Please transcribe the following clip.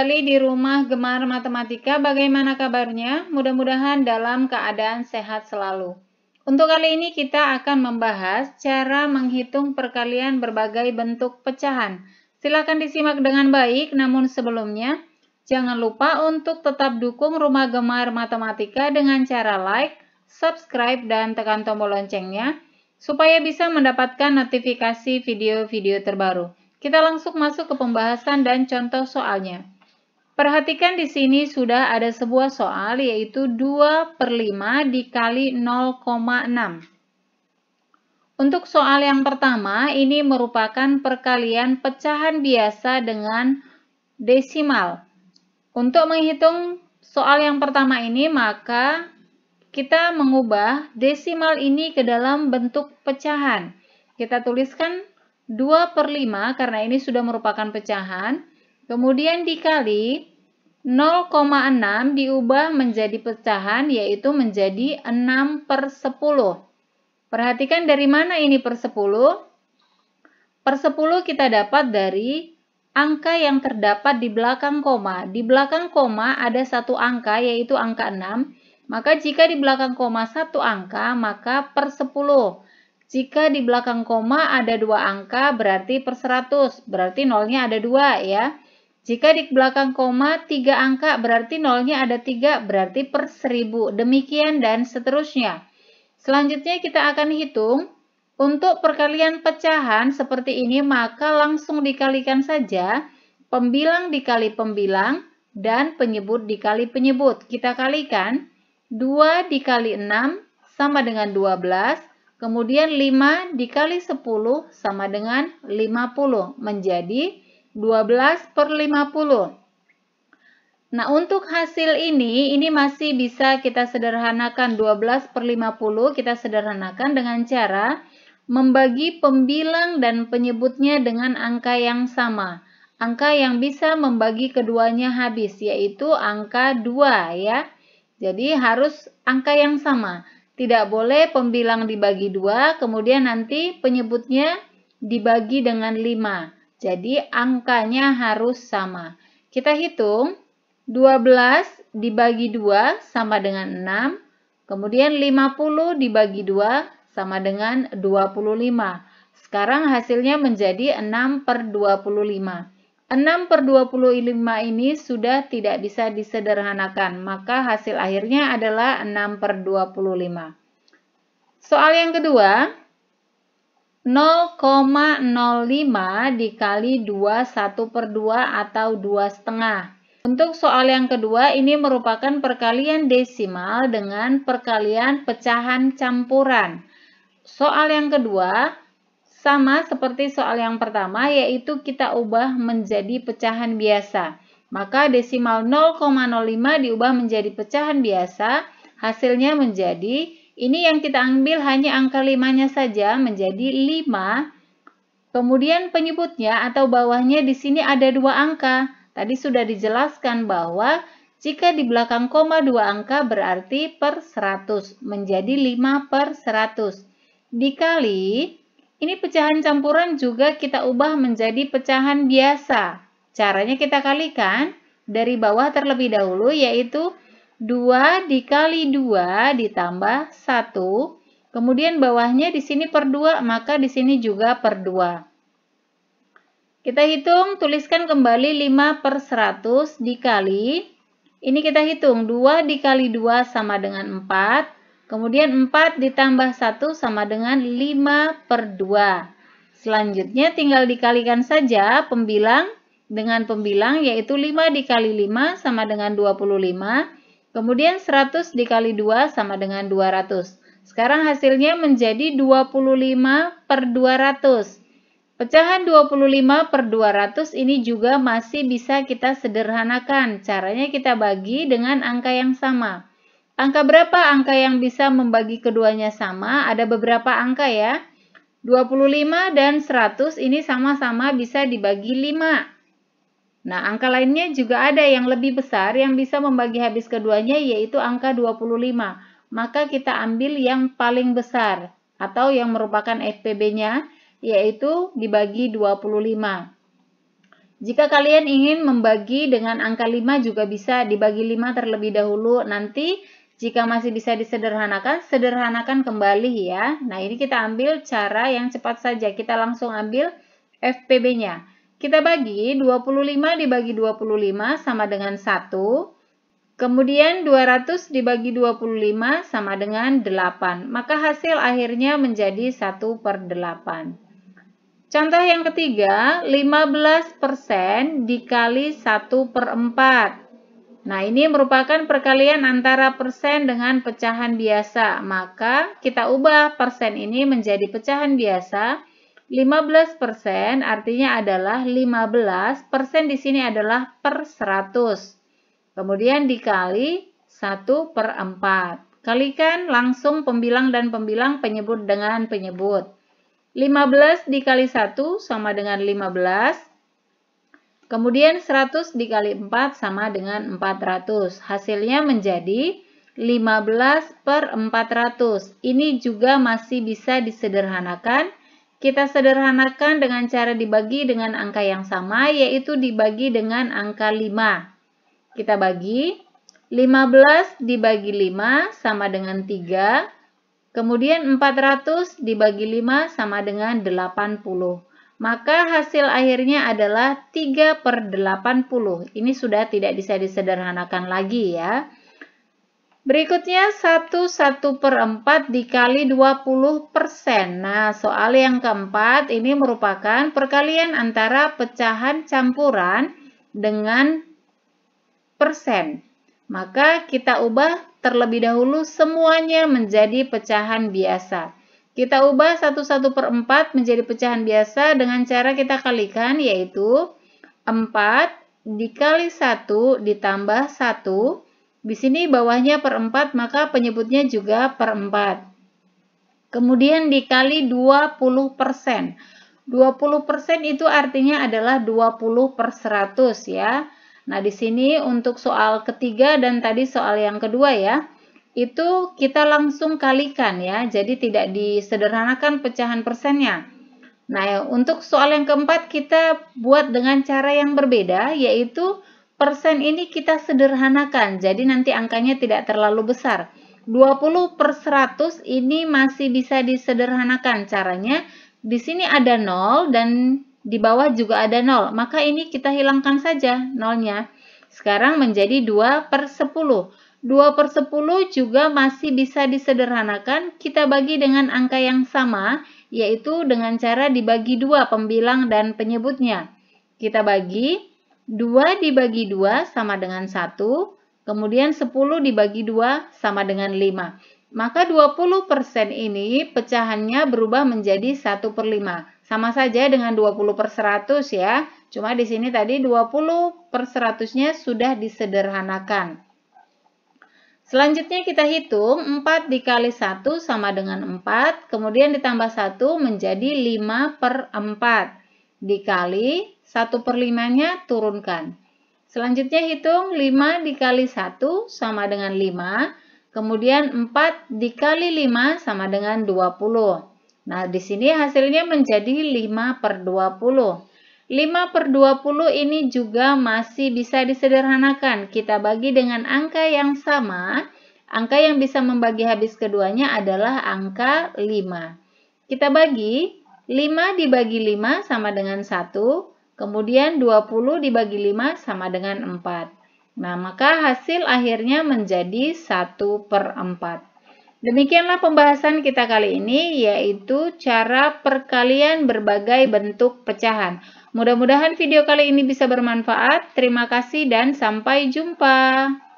kembali di rumah gemar matematika. Bagaimana kabarnya? Mudah-mudahan dalam keadaan sehat selalu. Untuk kali ini kita akan membahas cara menghitung perkalian berbagai bentuk pecahan. Silahkan disimak dengan baik, namun sebelumnya jangan lupa untuk tetap dukung Rumah Gemar Matematika dengan cara like, subscribe, dan tekan tombol loncengnya supaya bisa mendapatkan notifikasi video-video terbaru. Kita langsung masuk ke pembahasan dan contoh soalnya. Perhatikan di sini sudah ada sebuah soal yaitu 2 per 5 dikali 0,6. Untuk soal yang pertama, ini merupakan perkalian pecahan biasa dengan desimal. Untuk menghitung soal yang pertama ini, maka kita mengubah desimal ini ke dalam bentuk pecahan. Kita tuliskan 2 per 5 karena ini sudah merupakan pecahan. Kemudian dikali 0,6 diubah menjadi pecahan yaitu menjadi 6 per 10. Perhatikan dari mana ini per 10? Per 10 kita dapat dari angka yang terdapat di belakang koma. Di belakang koma ada satu angka yaitu angka 6. Maka jika di belakang koma satu angka maka per 10. Jika di belakang koma ada dua angka berarti per 100. Berarti nolnya ada dua ya. Jika di belakang koma 3 angka berarti nolnya ada 3 berarti per 1000. Demikian dan seterusnya. Selanjutnya kita akan hitung. Untuk perkalian pecahan seperti ini maka langsung dikalikan saja pembilang dikali pembilang dan penyebut dikali penyebut. Kita kalikan 2 dikali 6 sama dengan 12, kemudian 5 dikali 10 sama dengan 50 menjadi 12 per 50. Nah, untuk hasil ini, ini masih bisa kita sederhanakan 12 per 50, kita sederhanakan dengan cara membagi pembilang dan penyebutnya dengan angka yang sama. Angka yang bisa membagi keduanya habis, yaitu angka 2 ya. Jadi harus angka yang sama. Tidak boleh pembilang dibagi 2, kemudian nanti penyebutnya dibagi dengan 5. Jadi angkanya harus sama. Kita hitung 12 dibagi 2 sama dengan 6. Kemudian 50 dibagi 2 sama dengan 25. Sekarang hasilnya menjadi 6 per 25. 6 per 25 ini sudah tidak bisa disederhanakan, maka hasil akhirnya adalah 6 per 25. Soal yang kedua, 0,05 dikali 2 1 per 2 atau 2 setengah. Untuk soal yang kedua, ini merupakan perkalian desimal dengan perkalian pecahan campuran. Soal yang kedua, sama seperti soal yang pertama, yaitu kita ubah menjadi pecahan biasa. Maka desimal 0,05 diubah menjadi pecahan biasa, hasilnya menjadi ini yang kita ambil hanya angka limanya saja menjadi 5. Kemudian penyebutnya atau bawahnya di sini ada dua angka. Tadi sudah dijelaskan bahwa jika di belakang koma dua angka berarti per 100 menjadi 5 per 100. Dikali, ini pecahan campuran juga kita ubah menjadi pecahan biasa. Caranya kita kalikan dari bawah terlebih dahulu yaitu 2 dikali 2 ditambah 1. Kemudian bawahnya di sini per 2, maka di sini juga per 2. Kita hitung, tuliskan kembali 5 per 100 dikali. Ini kita hitung, 2 dikali 2 sama dengan 4. Kemudian 4 ditambah 1 sama dengan 5 per 2. Selanjutnya tinggal dikalikan saja pembilang dengan pembilang yaitu 5 dikali 5 sama dengan 25. Kemudian 100 dikali 2 sama dengan 200. Sekarang hasilnya menjadi 25 per 200. Pecahan 25 per 200 ini juga masih bisa kita sederhanakan. Caranya kita bagi dengan angka yang sama. Angka berapa angka yang bisa membagi keduanya sama? Ada beberapa angka ya. 25 dan 100 ini sama-sama bisa dibagi 5. Nah, angka lainnya juga ada yang lebih besar yang bisa membagi habis keduanya yaitu angka 25. Maka kita ambil yang paling besar atau yang merupakan FPB-nya yaitu dibagi 25. Jika kalian ingin membagi dengan angka 5 juga bisa dibagi 5 terlebih dahulu. Nanti jika masih bisa disederhanakan, sederhanakan kembali ya. Nah ini kita ambil cara yang cepat saja. Kita langsung ambil FPB-nya. Kita bagi 25 dibagi 25 sama dengan 1. Kemudian 200 dibagi 25 sama dengan 8. Maka hasil akhirnya menjadi 1 per 8. Contoh yang ketiga, 15% dikali 1 per 4. Nah, ini merupakan perkalian antara persen dengan pecahan biasa. Maka kita ubah persen ini menjadi pecahan biasa 15% artinya adalah 15, di sini adalah per 100. Kemudian dikali 1 per 4. Kalikan langsung pembilang dan pembilang penyebut dengan penyebut. 15 dikali 1 sama dengan 15. Kemudian 100 dikali 4 sama dengan 400. Hasilnya menjadi 15 per 400. Ini juga masih bisa disederhanakan kita sederhanakan dengan cara dibagi dengan angka yang sama, yaitu dibagi dengan angka 5. Kita bagi, 15 dibagi 5 sama dengan 3, kemudian 400 dibagi 5 sama dengan 80. Maka hasil akhirnya adalah 3 per 80. Ini sudah tidak bisa disederhanakan lagi ya. Berikutnya 1, 1 per 4 dikali 20 persen. Nah, soal yang keempat ini merupakan perkalian antara pecahan campuran dengan persen. Maka kita ubah terlebih dahulu semuanya menjadi pecahan biasa. Kita ubah 1, 1 per 4 menjadi pecahan biasa dengan cara kita kalikan yaitu 4 dikali 1 ditambah 1 di sini bawahnya per 4, maka penyebutnya juga per 4. Kemudian dikali 20%. 20% itu artinya adalah 20 per 100 ya. Nah, di sini untuk soal ketiga dan tadi soal yang kedua ya, itu kita langsung kalikan ya, jadi tidak disederhanakan pecahan persennya. Nah, untuk soal yang keempat kita buat dengan cara yang berbeda, yaitu Persen ini kita sederhanakan, jadi nanti angkanya tidak terlalu besar. 20 per 100 ini masih bisa disederhanakan caranya. Di sini ada 0 dan di bawah juga ada 0, maka ini kita hilangkan saja nolnya. Sekarang menjadi 2 per 10. 2 per 10 juga masih bisa disederhanakan, kita bagi dengan angka yang sama, yaitu dengan cara dibagi dua pembilang dan penyebutnya. Kita bagi 2 dibagi 2 sama dengan 1, kemudian 10 dibagi 2 sama dengan 5. Maka 20% ini pecahannya berubah menjadi 1 per 5. Sama saja dengan 20 per 100 ya. Cuma di sini tadi 20 per 100-nya sudah disederhanakan. Selanjutnya kita hitung 4 dikali 1 sama dengan 4, kemudian ditambah 1 menjadi 5 per 4 dikali 1 per 5-nya turunkan. Selanjutnya hitung 5 dikali 1 sama dengan 5, kemudian 4 dikali 5 sama dengan 20. Nah, di sini hasilnya menjadi 5 per 20. 5 per 20 ini juga masih bisa disederhanakan. Kita bagi dengan angka yang sama. Angka yang bisa membagi habis keduanya adalah angka 5. Kita bagi 5 dibagi 5 sama dengan 1, kemudian 20 dibagi 5 sama dengan 4. Nah, maka hasil akhirnya menjadi 1 per 4. Demikianlah pembahasan kita kali ini, yaitu cara perkalian berbagai bentuk pecahan. Mudah-mudahan video kali ini bisa bermanfaat. Terima kasih dan sampai jumpa.